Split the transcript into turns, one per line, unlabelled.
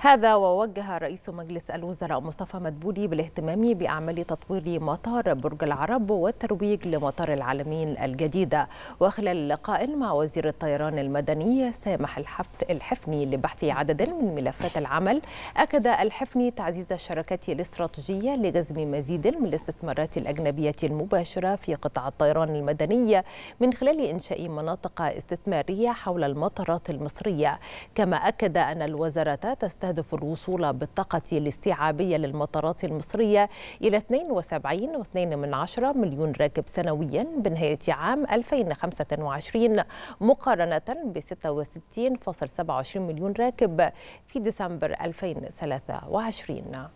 هذا ووجه رئيس مجلس الوزراء مصطفى مدبولي بالاهتمام بأعمال تطوير مطار برج العرب والترويج لمطار العالمين الجديدة وخلال لقاء مع وزير الطيران المدني سامح الحفني لبحث عدد من ملفات العمل أكد الحفني تعزيز الشراكات الاستراتيجية لجذب مزيد من الاستثمارات الأجنبية المباشرة في قطاع الطيران المدنية من خلال إنشاء مناطق استثمارية حول المطارات المصرية كما أكد أن الوزارة تستهدف تستهدف الوصول بالطاقة الاستيعابية للمطارات المصرية إلى 72.2 مليون راكب سنويا بنهاية عام 2025 مقارنة ب 66.27 مليون راكب في ديسمبر 2023